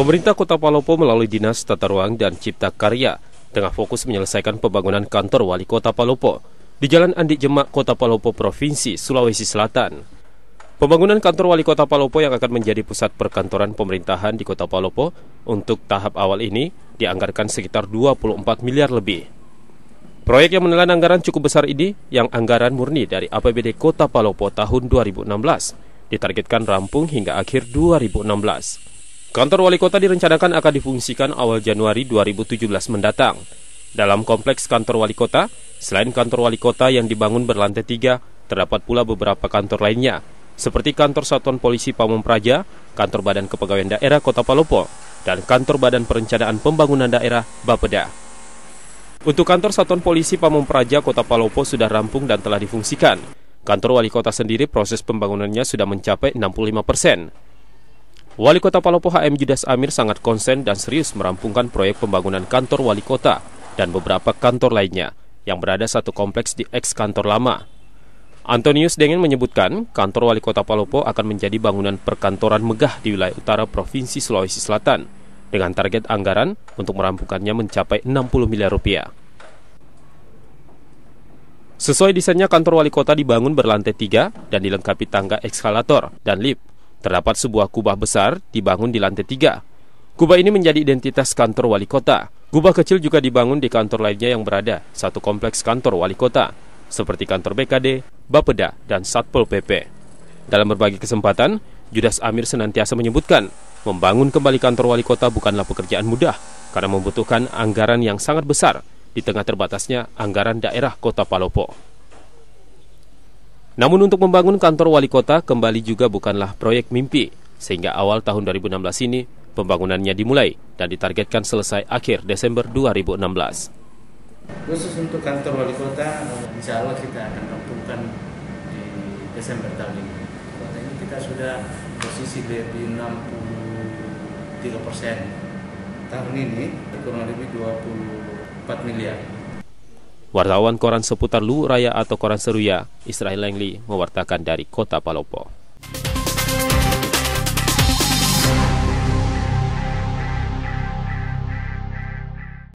Pemerintah Kota Palopo melalui Dinas Tata Ruang dan Cipta Karya tengah fokus menyelesaikan pembangunan kantor Wali Kota Palopo di Jalan Andi Jemak, Kota Palopo, Provinsi Sulawesi Selatan. Pembangunan kantor Wali Kota Palopo yang akan menjadi pusat perkantoran pemerintahan di Kota Palopo untuk tahap awal ini dianggarkan sekitar 24 miliar lebih. Proyek yang menelan anggaran cukup besar ini yang anggaran murni dari APBD Kota Palopo tahun 2016 ditargetkan rampung hingga akhir 2016. Kantor Wali Kota direncanakan akan difungsikan awal Januari 2017 mendatang. Dalam kompleks kantor wali kota, selain kantor wali kota yang dibangun berlantai tiga, terdapat pula beberapa kantor lainnya, seperti kantor Satuan Polisi Pamung Praja, kantor Badan Kepegawaian Daerah Kota Palopo, dan kantor Badan Perencanaan Pembangunan Daerah Bapeda. Untuk kantor Satuan Polisi Pamung Praja Kota Palopo sudah rampung dan telah difungsikan. Kantor wali kota sendiri proses pembangunannya sudah mencapai 65 persen. Wali Kota Palopo HM Judas Amir sangat konsen dan serius merampungkan proyek pembangunan kantor wali kota dan beberapa kantor lainnya yang berada satu kompleks di eks kantor lama. Antonius Dengen menyebutkan kantor wali kota Palopo akan menjadi bangunan perkantoran megah di wilayah utara Provinsi Sulawesi Selatan dengan target anggaran untuk merampungkannya mencapai 60 miliar rupiah. Sesuai desainnya kantor wali kota dibangun berlantai tiga dan dilengkapi tangga ekskalator dan lift Terdapat sebuah kubah besar dibangun di lantai tiga. Kubah ini menjadi identitas kantor wali kota. Kubah kecil juga dibangun di kantor lainnya yang berada satu kompleks kantor wali kota, seperti kantor BKD, Bapeda, dan Satpol PP. Dalam berbagai kesempatan, Judas Amir senantiasa menyebutkan, membangun kembali kantor wali kota bukanlah pekerjaan mudah, karena membutuhkan anggaran yang sangat besar di tengah terbatasnya anggaran daerah kota Palopo. Namun untuk membangun kantor wali kota kembali juga bukanlah proyek mimpi, sehingga awal tahun 2016 ini pembangunannya dimulai dan ditargetkan selesai akhir Desember 2016. Khusus untuk kantor wali kota, insya Allah kita akan rampungkan di Desember tahun ini. Kota ini kita sudah posisi di 63 persen. Tahun ini kurang lebih 24 miliar. Wartawan koran seputar Lu Raya atau koran Seruya, Israel Langley, mewartakan dari kota Palopo.